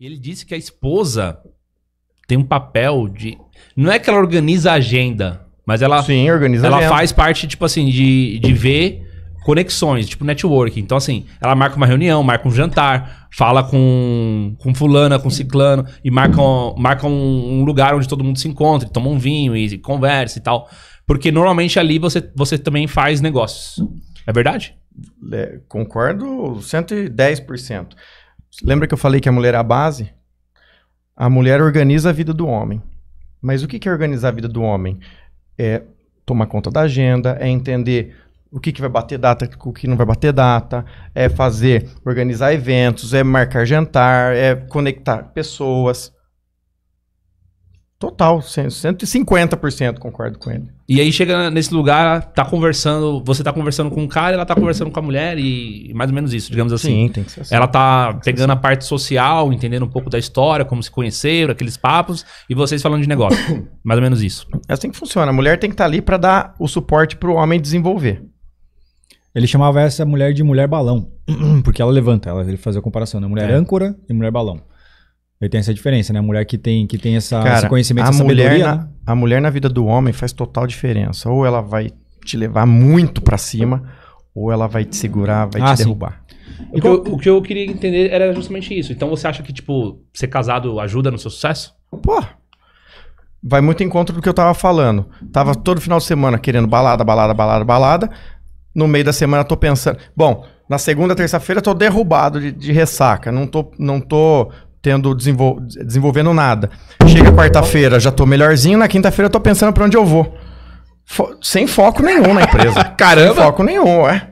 E ele disse que a esposa tem um papel de. Não é que ela organiza a agenda, mas ela. Sim, organiza Ela faz parte, tipo assim, de, de ver conexões, tipo networking. Então, assim, ela marca uma reunião, marca um jantar, fala com, com fulana, com ciclano, e marca, um, marca um, um lugar onde todo mundo se encontra, toma um vinho e, e conversa e tal. Porque normalmente ali você, você também faz negócios. É verdade? É, concordo 110%. Lembra que eu falei que a mulher é a base? A mulher organiza a vida do homem. Mas o que é organizar a vida do homem? É tomar conta da agenda, é entender o que, que vai bater data, o que não vai bater data, é fazer, organizar eventos, é marcar jantar, é conectar pessoas. Total, 150% concordo com ele. E aí chega nesse lugar, tá conversando, você tá conversando com um cara, ela tá conversando com a mulher e mais ou menos isso, digamos assim. Sim, tem que ser assim. Ela tá pegando a assim. parte social, entendendo um pouco da história, como se conheceram, aqueles papos, e vocês falando de negócio. mais ou menos isso. É assim que funciona. A mulher tem que estar tá ali para dar o suporte para o homem desenvolver. Ele chamava essa mulher de mulher balão, porque ela levanta, ela, ele fazia a comparação, né? Mulher é. âncora e mulher balão. Ele tem essa diferença, né? A mulher que tem, que tem essa, Cara, esse conhecimento, a essa mulher na, né? A mulher na vida do homem faz total diferença. Ou ela vai te levar muito para cima, ou ela vai te segurar, vai ah, te derrubar. O que, eu, o que eu queria entender era justamente isso. Então você acha que, tipo, ser casado ajuda no seu sucesso? Pô, vai muito em contra do que eu tava falando. Tava todo final de semana querendo balada, balada, balada, balada. No meio da semana tô pensando, bom, na segunda, terça-feira tô derrubado de, de, ressaca, não tô, não tô tendo desenvol desenvolvendo nada. Chega quarta-feira, já tô melhorzinho, na quinta-feira tô pensando para onde eu vou. Fo sem foco nenhum na empresa. Caramba! Sem foco nenhum, é.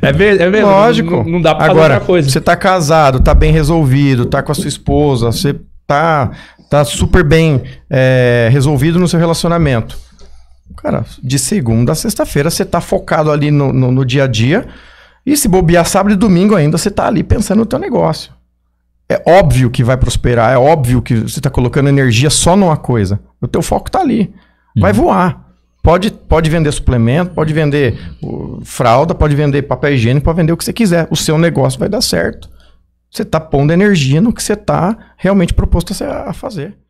É, é mesmo. Lógico. Não, não dá pra Agora, fazer outra coisa. Você tá casado, tá bem resolvido, tá com a sua esposa, você tá, tá super bem é, resolvido no seu relacionamento. Cara, de segunda a sexta-feira você tá focado ali no, no, no, dia a dia. E se bobear sábado e domingo ainda, você tá ali pensando no teu negócio. É óbvio que vai prosperar, é óbvio que você está colocando energia só numa coisa. O teu foco está ali. Vai uhum. voar. Pode, pode vender suplemento, pode vender uh, fralda, pode vender papel higiênico, pode vender o que você quiser. O seu negócio vai dar certo. Você está pondo energia no que você está realmente proposto a fazer.